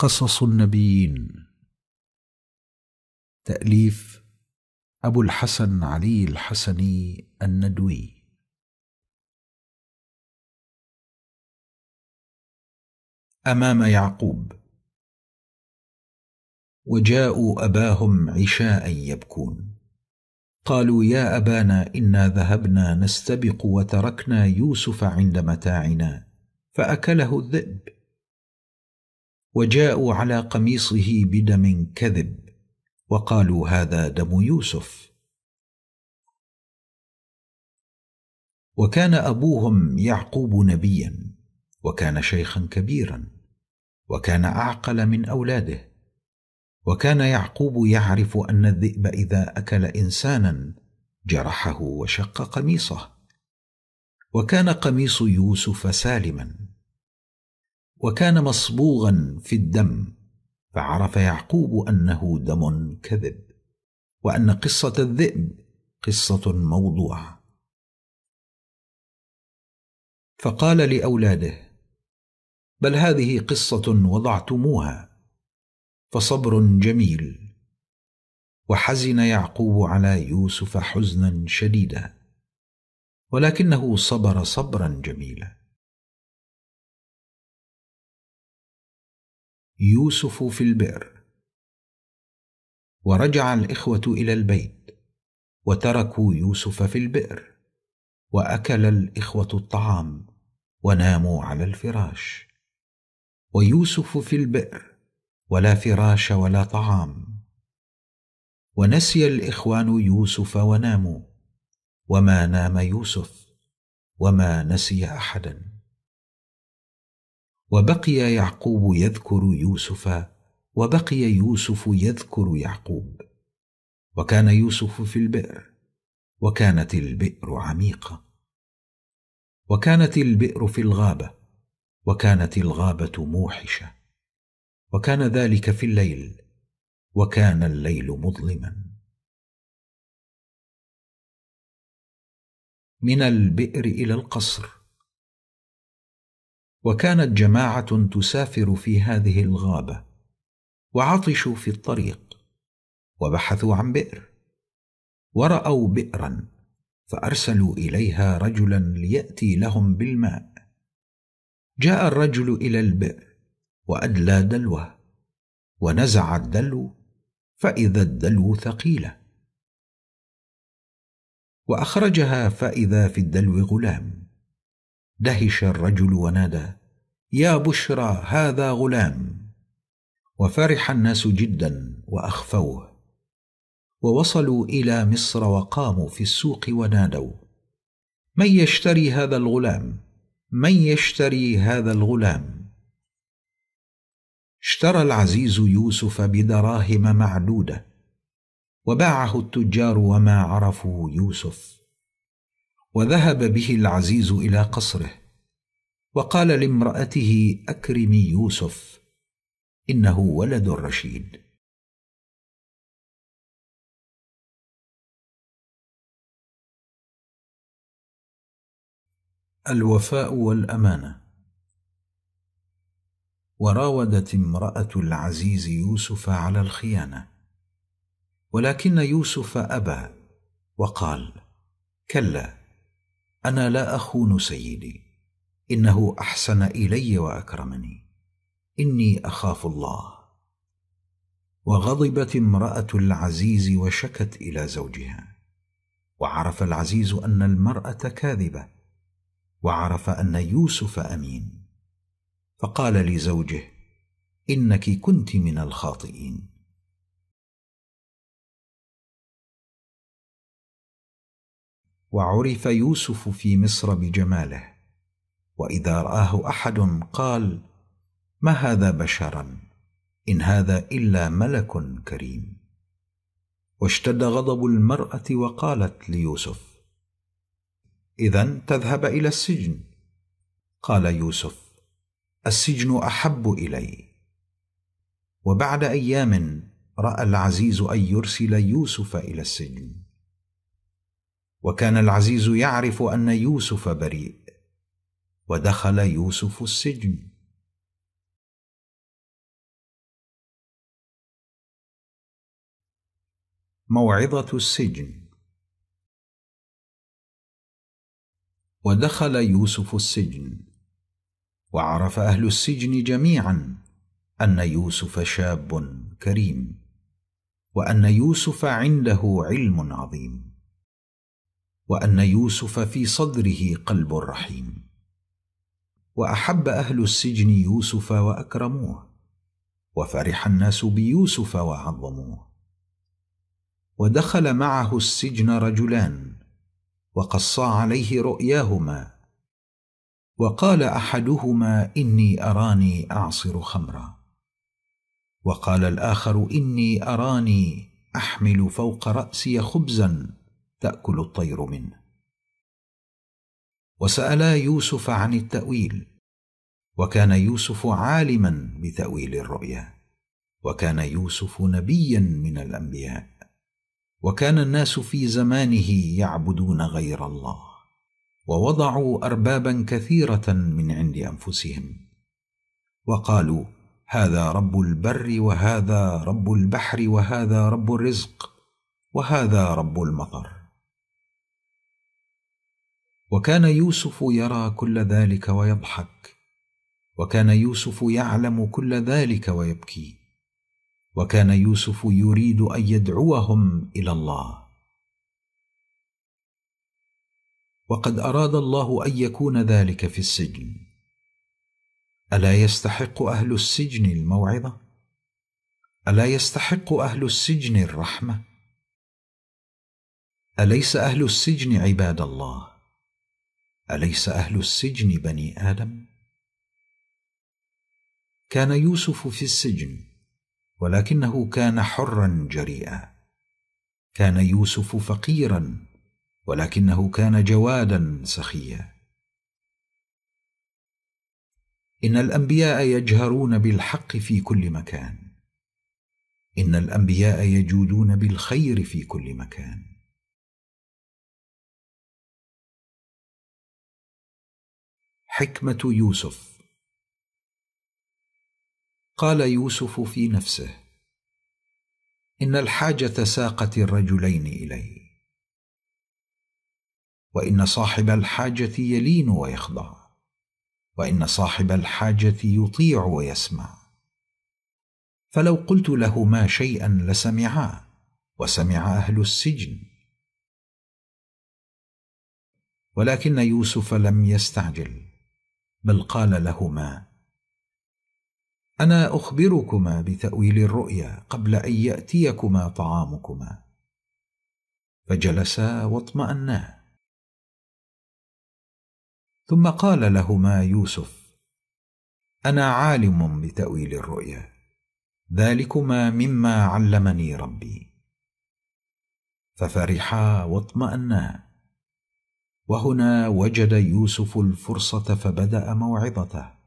قصص النبيين تأليف أبو الحسن علي الحسني الندوي أمام يعقوب وجاءوا أباهم عشاء يبكون قالوا يا أبانا إنا ذهبنا نستبق وتركنا يوسف عند متاعنا فأكله الذئب وجاءوا على قميصه بدم كذب وقالوا هذا دم يوسف وكان ابوهم يعقوب نبيا وكان شيخا كبيرا وكان اعقل من اولاده وكان يعقوب يعرف ان الذئب اذا اكل انسانا جرحه وشق قميصه وكان قميص يوسف سالما وكان مصبوغا في الدم فعرف يعقوب انه دم كذب وان قصه الذئب قصه موضوعه فقال لاولاده بل هذه قصه وضعتموها فصبر جميل وحزن يعقوب على يوسف حزنا شديدا ولكنه صبر صبرا جميلا يوسف في البئر ورجع الاخوه الى البيت وتركوا يوسف في البئر واكل الاخوه الطعام وناموا على الفراش ويوسف في البئر ولا فراش ولا طعام ونسي الاخوان يوسف وناموا وما نام يوسف وما نسي احدا وبقي يعقوب يذكر يوسف وبقي يوسف يذكر يعقوب وكان يوسف في البئر وكانت البئر عميقه وكانت البئر في الغابه وكانت الغابه موحشه وكان ذلك في الليل وكان الليل مظلما من البئر الى القصر وكانت جماعه تسافر في هذه الغابه وعطشوا في الطريق وبحثوا عن بئر وراوا بئرا فارسلوا اليها رجلا لياتي لهم بالماء جاء الرجل الى البئر وادلى دلوه ونزع الدلو فاذا الدلو ثقيله واخرجها فاذا في الدلو غلام دهش الرجل ونادى يا بشرى هذا غلام وفرح الناس جدا واخفوه ووصلوا الى مصر وقاموا في السوق ونادوا من يشتري هذا الغلام من يشتري هذا الغلام اشترى العزيز يوسف بدراهم معدوده وباعه التجار وما عرفوا يوسف وذهب به العزيز الى قصره وقال لامراته اكرمي يوسف انه ولد رشيد الوفاء والامانه وراودت امراه العزيز يوسف على الخيانه ولكن يوسف ابى وقال كلا انا لا اخون سيدي انه احسن الي واكرمني اني اخاف الله وغضبت امراه العزيز وشكت الى زوجها وعرف العزيز ان المراه كاذبه وعرف ان يوسف امين فقال لزوجه انك كنت من الخاطئين وعرف يوسف في مصر بجماله واذا راه احد قال ما هذا بشرا ان هذا الا ملك كريم واشتد غضب المراه وقالت ليوسف اذا تذهب الى السجن قال يوسف السجن احب الي وبعد ايام راى العزيز ان يرسل يوسف الى السجن وكان العزيز يعرف ان يوسف بريء ودخل يوسف السجن موعظه السجن ودخل يوسف السجن وعرف اهل السجن جميعا ان يوسف شاب كريم وان يوسف عنده علم عظيم وان يوسف في صدره قلب رحيم واحب اهل السجن يوسف واكرموه وفرح الناس بيوسف وعظموه ودخل معه السجن رجلان وقصا عليه رؤياهما وقال احدهما اني اراني اعصر خمرا وقال الاخر اني اراني احمل فوق راسي خبزا تاكل الطير منه وسالا يوسف عن التاويل وكان يوسف عالما بتاويل الرؤيا وكان يوسف نبيا من الانبياء وكان الناس في زمانه يعبدون غير الله ووضعوا اربابا كثيره من عند انفسهم وقالوا هذا رب البر وهذا رب البحر وهذا رب الرزق وهذا رب المطر وكان يوسف يرى كل ذلك ويضحك وكان يوسف يعلم كل ذلك ويبكي وكان يوسف يريد ان يدعوهم الى الله وقد اراد الله ان يكون ذلك في السجن الا يستحق اهل السجن الموعظه الا يستحق اهل السجن الرحمه اليس اهل السجن عباد الله اليس اهل السجن بني ادم كان يوسف في السجن ولكنه كان حرا جريئا كان يوسف فقيرا ولكنه كان جوادا سخيا ان الانبياء يجهرون بالحق في كل مكان ان الانبياء يجودون بالخير في كل مكان حكمة يوسف قال يوسف في نفسه إن الحاجة ساقت الرجلين إلي وإن صاحب الحاجة يلين ويخضع وإن صاحب الحاجة يطيع ويسمع فلو قلت لهما شيئا لسمعاه وسمع أهل السجن ولكن يوسف لم يستعجل بل قال لهما انا اخبركما بتاويل الرؤيا قبل ان ياتيكما طعامكما فجلسا واطمانا ثم قال لهما يوسف انا عالم بتاويل الرؤيا ذلكما مما علمني ربي ففرحا واطمانا وهنا وجد يوسف الفرصه فبدا موعظته